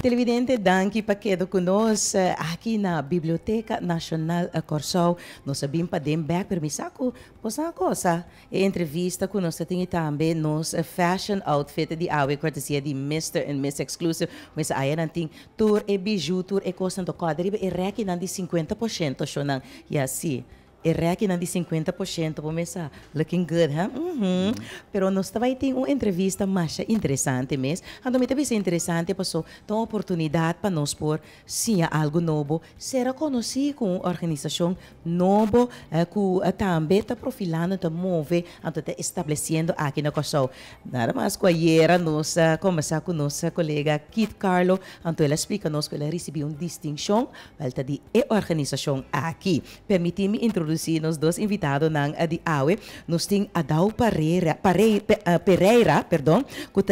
Televidente, danke paquedo conosco eh, aqui na Biblioteca Nacional a Corsol. Nós sabemos para back permissaco, pois uma coisa, entrevista conosco tem também nos eh, fashion outfit de Awe, cortesia de Mr. and Miss Exclusive, mas aí não tem tour e biju, tour e costa do quadribe e rec não de 50% chonan. E assim, Errei aqui na de 50% começar. Looking good, huh? Uhum. uhum. Pero nós também tem uma entrevista mais interessante mesmo. Ando me também interessante, passou uma oportunidade para nós por se algo novo. Será conhecido com uma organização nova eh, que eh, também está profilando, está movendo, está estabelecendo aqui no Kosovo. Nada mais com a Iera, nós começar com nossa colega Kit Carlo. Então ela explica-nos que ela recebeu uma distinção, ela está de organização aqui. Permitir-me introduzir nos dois invitados na Adiawe nos temos Adao Pereira, Pereira, eh, Pereira perdão,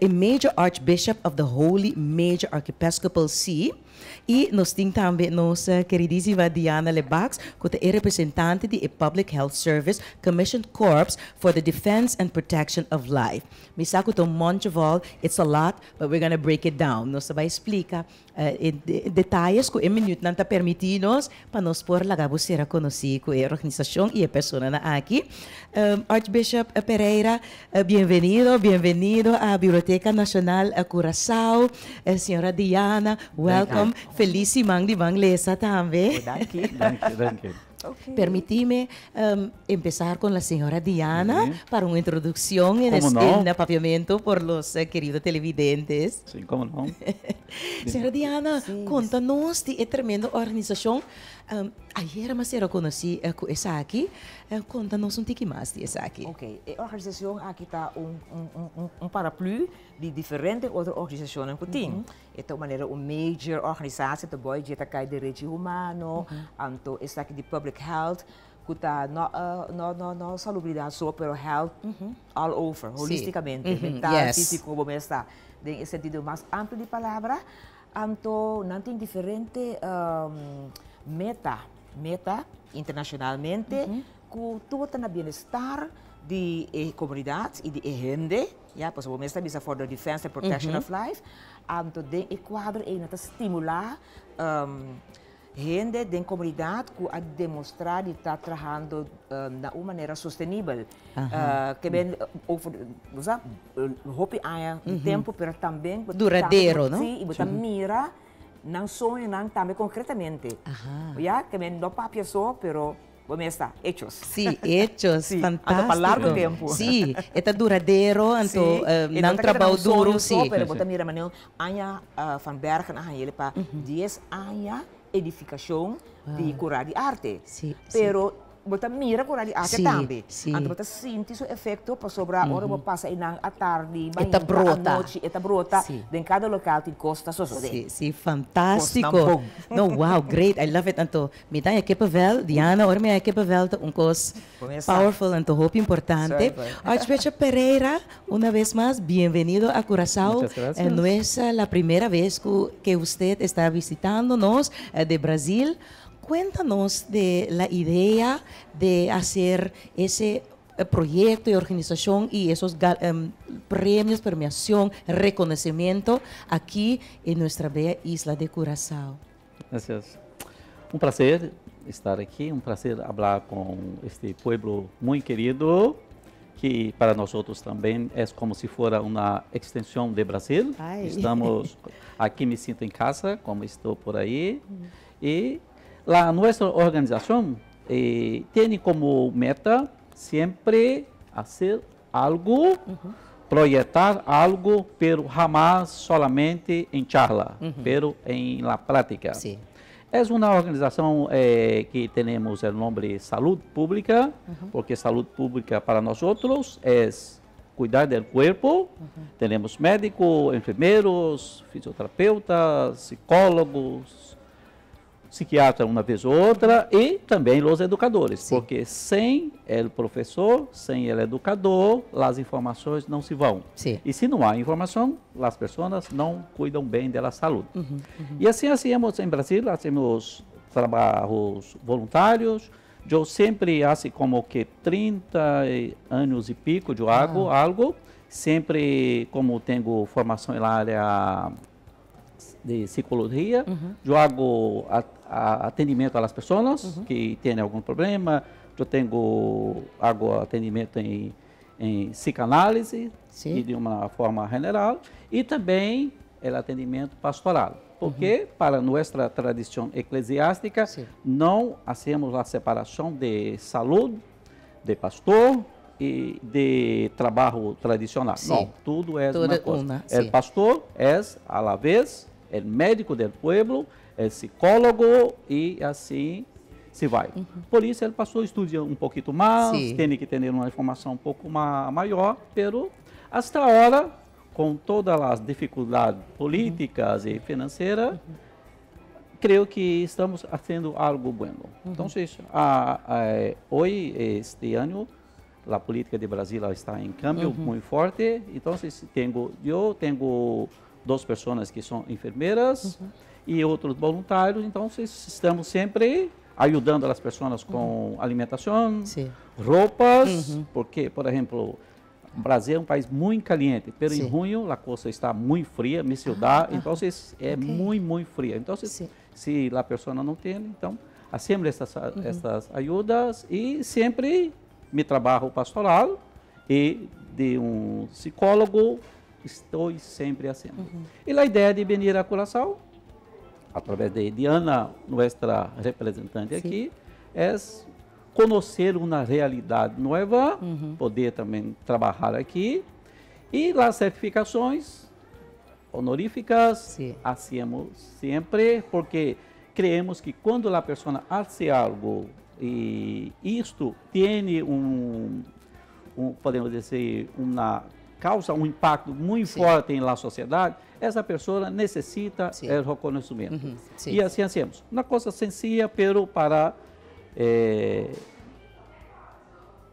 é o Major Archbishop of the Holy Major Archiepiscopal See e nós temos também nossa eh, queridíssima Diana Lebax, que é representante do Public Health Service Commissioned Corps for the Defense and Protection of Life. Misako to Moncheval, it's a lot, but we're going to break it down. Nós vamos explicar uh, eh, detalhes que em minuto não está para nós por lá ser conhecido com a organização e a pessoa aqui. Um, eh, Archbishop Pereira, uh, bem-vindo, bem-vindo à Biblioteca Nacional Curaçao. Uh, senhora Diana, welcome. feliz y de manglesa también. Okay. Em, empezar con la señora Diana para una introducción en el, no? por los eh, queridos televidentes. no. señora Diana, cuéntanos de esta tremenda organización Um, ayer masero conocí uh, esa aquí, uh, contanos un tiki más de esa aquí. Ok, a organização aqui está um, um, um, um paraplu de diferentes outras organizações que tem. Uh uhum. -huh. Então, maneira, uma major organização, então, boy, de atacar direito humano, uh uhum. -huh. então, essa de public health, que está na eh, no, no, no, salubridade, só pelo health, uh uhum. -huh. all over, holísticamente, sí. mental, yes. físico, é está, estar Tem sentido mais amplo de palavra, então, não tem diferentes Um, meta, meta internacionalmente, com todo o bem-estar de eh, comunidades e de eh, gente, ja, pas op mensen bisa for the defense and protection mm -hmm. of life, aan te den ik kwader um, gente den comunidade ku a demonstrar de estar trabalhando uh, na uma maneira sustentável, que bem ou sabe, hopi aí um tempo, mas também duradouro, não? Sim, e mira não sonham também concretamente. Ajá. Ya, que me, no pasó, pero bueno, pues, está, hechos. Sí, hechos, sí, para largo tiempo. Sí, está duradero, anto, sí, uh, no trabajo duro, sí. Pero vos también remaneu, Anja ah, van Bergen, para 10 años edificación de curar de arte. Sí, pero, sí volta mira com ali A também. Sim. sientes você efecto esse pues, efeito para sobrar uhum. hora você passa e à tarde, manhã, à noite, esta brota. en cada local tem costa só si fantástico. No, wow, great. I love it. Anto, mita é kippenvel, pues Diana, mi me é kippenvel, pues un cos powerful, to hope importante. Archbishop Pereira, una vez más, bienvenido a Curazao. Eh, no es eh, la primera vez que usted está visitándonos eh, de Brasil. Cuéntanos de la idea de hacer ese eh, proyecto y organización y esos em, premios, premiación, reconocimiento aquí en nuestra bella isla de Curazao. Gracias. Un placer estar aquí, un placer hablar con este pueblo muy querido que para nosotros también es como si fuera una extensión de Brasil. Estamos aquí, me siento en casa, como estoy por ahí. Mm. Y la nossa organização eh, como meta sempre fazer algo, uhum. projetar algo, pero jamás solamente en charla, uh pero en la práctica. Sí. Es é una organización eh, que tenemos el nombre Salud Pública, uhum. porque salud pública para nosotros es é cuidar del cuerpo. Tenemos médicos, enfermeros, fisioterapeutas, psicólogos, psiquiatra uma vez ou outra e também os educadores, Sim. porque sem o professor, sem o educador, as informações não se vão. Sim. E se não há informação, as pessoas não cuidam bem da saúde. Uhum, uhum. E assim, assim em Brasil, temos trabalhos voluntários. Eu sempre faço assim como que 30 anos e pico de algo, ah. algo sempre como tenho formação na área de psicologia. Uhum. Eu hago atendimento às pessoas uhum. que têm algum problema. Eu tenho hago atendimento em, em psicanálise e de uma forma geral e também o é, atendimento pastoral. Porque uhum. para nossa tradição eclesiástica Sim. não hacemos a separação de saúde, de pastor e de trabalho tradicional. Sim. Não, tudo é Toda uma coisa. é pastor, é a la vez é médico do pueblo, é psicólogo e assim se vai. Uhum. Por isso ele passou a estudar um pouquinho mais, tem que ter uma informação um pouco maior, pero hasta agora, com todas as dificuldades políticas uhum. e financeiras, uhum. creio que estamos fazendo algo bom. Uhum. Então, hoje, este ano, a política de Brasil está em câmbio uhum. muito forte. Então, tenho, eu tenho duas pessoas que são enfermeiras uhum. e outros voluntários. Então, estamos sempre ajudando as pessoas com uhum. alimentação, Sim. roupas, uhum. porque, por exemplo, o Brasil é um país muito caliente, pero em junho a costa está muito fria, minha cidade, ah, tá. então é okay. muito, muito fria. Então, se se a pessoa não tem, então, sempre essas uhum. ajudas e sempre me trabalho pastoral e de um psicólogo Estou sempre assim. Uhum. E a ideia de venir a Curaçao, através de Diana, nossa representante Sim. aqui, é conhecer uma realidade nova, uhum. poder também trabalhar aqui. E as certificações honoríficas, Sim. hacemos sempre, porque creemos que quando a pessoa hace algo e isto tem um, um podemos dizer, uma causa um impacto muito Sim. forte na sociedade, essa pessoa necessita Sim. el é reconhecimento. Uhum. E assim hacemos. Assim, Uma coisa sencilla, pero para, é,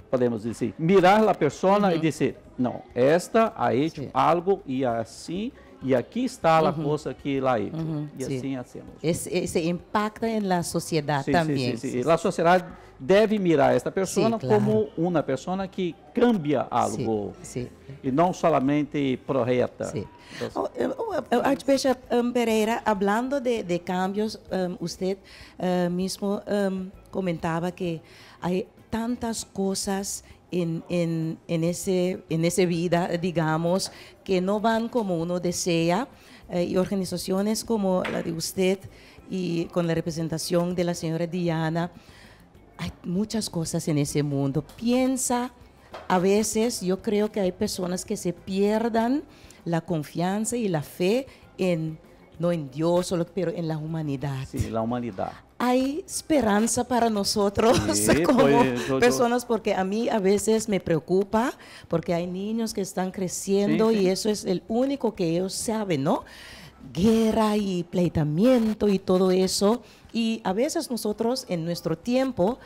podemos dizer, mirar a pessoa uhum. e dizer, não, esta ha hecho algo e assim e aqui está a uhum. força que lá é. hecho. Uh -huh, y así sí. hacemos. Ese, se impacta sim, la sociedad sí, también. Sí, mirar a esta pessoa claro. como uma pessoa que cambia algo e não somente projeta. Então, oh, eh, oh, eh, Archbishop um, Pereira, falando de, de cambios, um, eh, mesmo uh, um, que há tantas coisas en, ese, en ese vida, digamos, que no van como uno desea, eh, y organizaciones como la de usted y con la representación de la señora Diana, hay muchas cosas en ese mundo. Piensa, a veces yo creo que hay personas que se pierdan la confianza y la fe en no en Dios, pero en la humanidad. Sí, la humanidad hay esperanza para nosotros como pues, personas porque a mí a veces me preocupa porque hay niños que están creciendo y eso es el único que ellos saben, ¿no? Guerra y pleitamiento y todo eso. Y a veces nosotros en nuestro tiempo,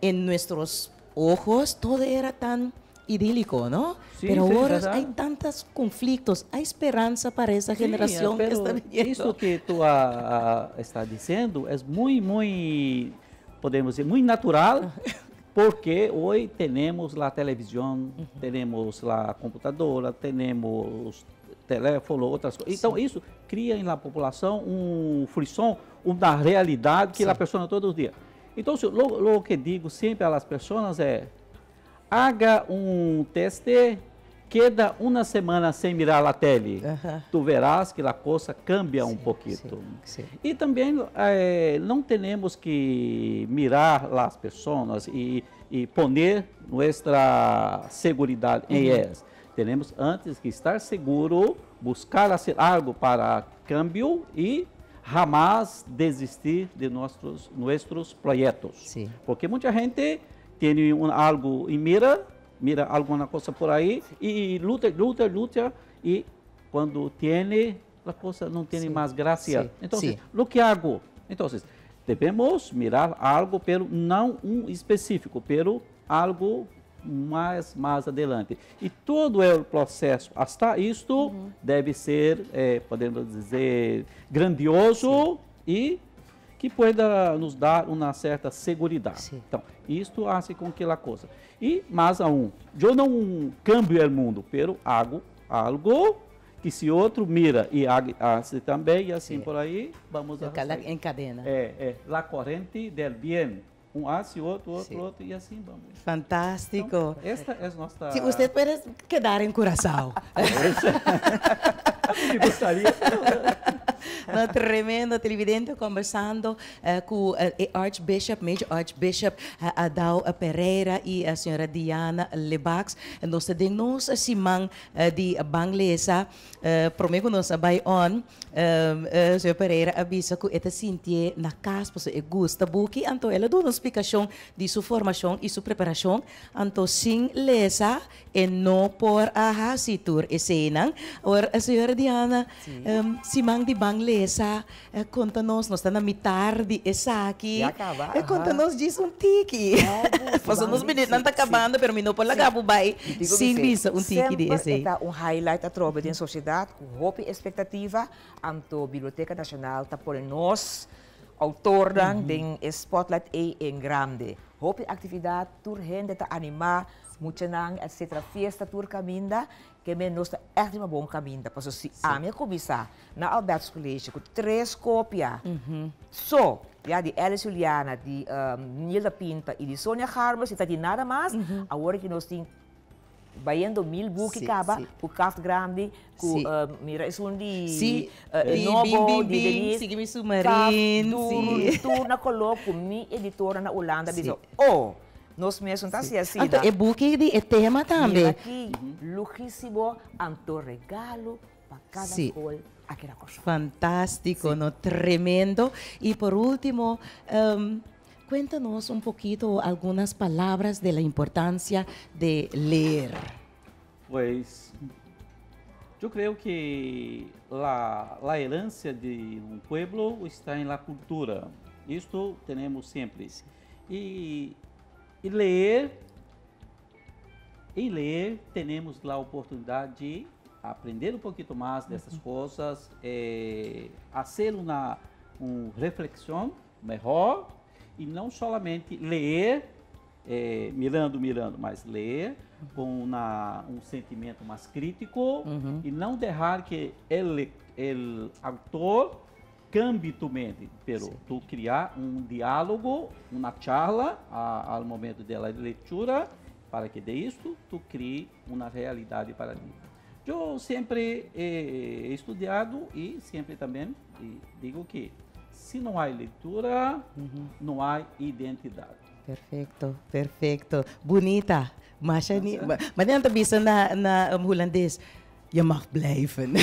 en nuestros ojos, todo era tan idílico, ¿no? Sí, pero sí, ahora ¿verdad? hay tantos conflictos, hay esperanza para esa sí, generación que está viniendo. Isso que tu ah, ah, está dizendo é muito, muito, podemos dizer, muito natural, porque hoje temos a televisão, uh -huh. temos a computadora, temos teléfono, outras coisas. Então, isso cria na população um frisson, uma realidade que a pessoa todos os dias. Então, o que digo sempre às pessoas é haga um teste, queda uma semana sem mirar a tele. Tu verás que a coisa cambia sim, um pouquinho. E também eh, não temos que mirar as pessoas e, e poner nossa segurança em uhum. elas. Temos antes que estar seguro, buscar algo para câmbio e jamais desistir de nossos, nossos projetos. Porque muita gente tem algo em mira, mira alguma coisa por aí e luta, luta, luta e quando tem a coisa não tem mais graça. Então, Sí. Entonces, que hago? Então, devemos mirar algo pelo não um específico, pelo algo mais mais adelante. E todo é o processo, até isto uhum. deve ser, é, podemos dizer, grandioso Sim. e que possa nos dar uma certa seguridade. Sim. Então, isto faz com que a coisa. E mais a um, eu não cambio o mundo, pero algo, algo que se outro mira e hace também e assim Sim. por aí, vamos a em cadena. É, é, la corrente del bien. Um hace outro, outro, Sim. outro, e assim vamos. Fantástico. Então, esta é a nossa... Se você puder quedar em Curaçao. Eu gostaria uma tremenda televidente conversando uh, com o uh, eh, Archbishop, Major Archbishop uh, Adal Pereira e a senhora Diana Lebax. Nós temos a Simão uh, de Banglesa, uh, prometo nós vamos Bayon, uh, senhora Pereira avisa que esta Cintia na casa e gosta, porque então ela deu uma explicação de sua formação e sua preparação, então sim, lesa e não por a Hasitur, e senão, a senhora Diana, Simão de Banglesa, essa, conta-nos, nós estamos na metade, essa aqui. acabar. É, conta-nos diz um tique. uns minutos, não está acabando, terminou por lá, o vai. Sim, diz um tique desse. é um highlight da tropa de sociedade, com hope e expectativa, a Biblioteca Nacional está por nós, autor da, mm spotlight e em grande. Hopi actividade, tur gente está animar, nang, etc. Fiesta, turca caminda kami é echt een bon kamin. se was a minha Kubisa na Alberto College. com três cópias, uhum. só, -hmm. So, Alice Juliana, de um, ah, Nilda Pinta e de Sonia Garbers, está de nada mais. Mm Agora que nós temos Baiando mil buki sí, kaba, sí. ku Kaft Grande, o sí. uh, Mira Isundi, sí. uh, ah, Novo, bim, bim, bim, Denise, Sigmi Sumarin, sí. Turna Colô, mi editora na Holanda, sí. dizendo, oh, nos mesmos. Então, es así, El eh, buque de el eh, tema también lujísimo, lujísimo anto regalo para cada cual aquella ah, cosa Fantástico, ¿no? Tremendo. Y por último, em, cuéntanos un poquito algunas palabras de la importancia de leer. Pues yo creo que la, la herencia de un pueblo está en la cultura. Esto tenemos siempre. Y e ler. E ler, temos lá a oportunidade de aprender um pouquinho mais dessas uhum. coisas, é, fazer uma, uma reflexão melhor e não somente ler, é, mirando, mirando, mas ler com uma, um sentimento mais crítico uhum. e não deixar que ele, ele autor cambiamente, pero Sim. tu criar um diálogo, uma charla ao momento da leitura, para que de isto tu crie uma realidade para ti. Eu sempre he eh, estudado e sempre também digo que se não há leitura, uhum. não há identidade. Perfeito, perfeito. Bonita. Mas, é mas é. não está na, na um, holandês. je mag blijven.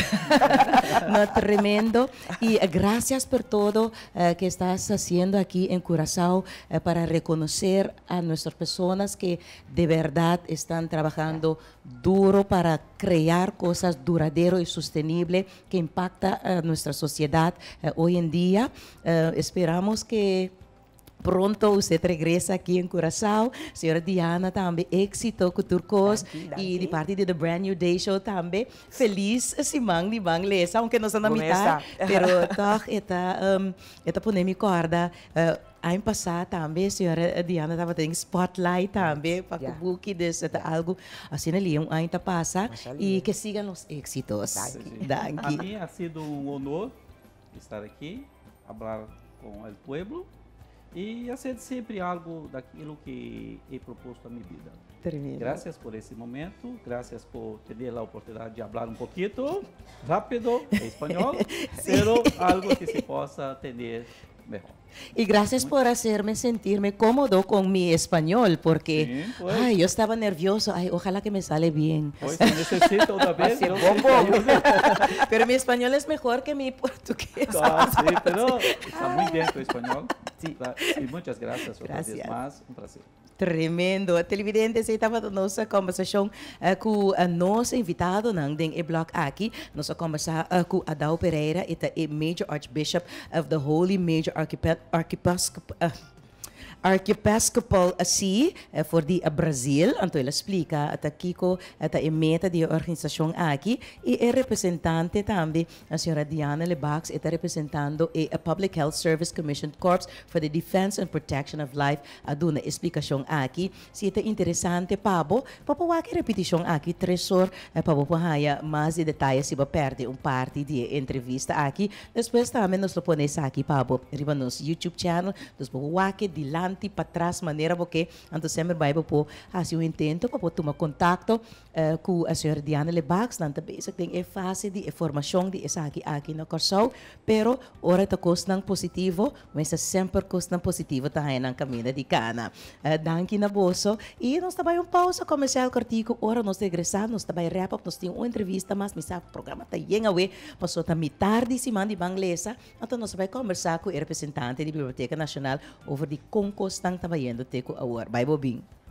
tremendo. Y eh, gracias por todo eh, que estás haciendo aquí en Curazao eh, para reconocer a nuestras personas que de verdad están trabajando duro para crear cosas duraderas y sostenibles que impacta a nuestra sociedad hoy en día. esperamos que pronto você regressa aqui em Curaçao. Senhora Diana também, éxito com Turcos. E de parte de The Brand New Day Show também. Feliz semana de Banglesa, aunque não na mitad. Mas, toch, esta, um, me corda. Uh, Ano passado também, a senhora Diana estava tendo spotlight também para yeah. o book, desse, algo assim ali, um ano passa e que sigam os êxitos. Daqui. A mim ha sido um honor estar aqui, falar com o povo y hacer siempre algo de daquilo que he propuesto a mi vida. Termino. Gracias por ese momento, gracias por tener la oportunidad de hablar un poquito rápido español, pero algo que se pueda tener mejor. Y gracias por hacerme sentirme cómodo con mi español, porque pues. ay, yo estaba nervioso. Ay, ojalá que me sale bien. Pues necesito otra vez. pero mi español es mejor que mi portugués. Ah, sí, pero está muy bien tu español. Sí. Y muchas gracias, otra vez más. Un prazer. Tremendo. Televidentes, estava na nossa conversação uh, com o eh, nosso invitado, Nandem e Block aqui. Nossa conversa uh, com Adal Pereira, e é Major Archbishop of the Holy Major Archipel... Archipasco... Uh, Archiepiscopal assim eh, eh, for di eh, Brasil, anto ele explica ata eh, Kiko ata emeta di organização aqui e é representante também a signora Diana Lebax está representando a Public Health Service Commission Corps for the Defense and Protection of Life aduna explicação aqui se é interessante pabo papawaki repetição aqui tresor eh, pabo pahaya mais de detalhes se ba perde um parte de entrevista aqui depois também nos lo pones aqui pabo riba nos YouTube channel dos papawaki de lá para trás maneira porque antes sempre vai po as um intento para tomar contacto uh, eh, com a senhora Diana Lebax bem basic tem é fase de formação de essa aqui aqui no Corsol pero ora está costa positivo mas é sempre costa positivo ta aí na caminho de cana uh, eh, danki na bolso e nós também um pausa comercial cortico ora nós regressar nós também wrap up nós tem uma entrevista mas me sabe programa está yenga passou também tarde semana de banglesa então nós vai conversar com o representante da Biblioteca Nacional sobre de concorrência kostang tabayendo teko awar. Bye, Bobing.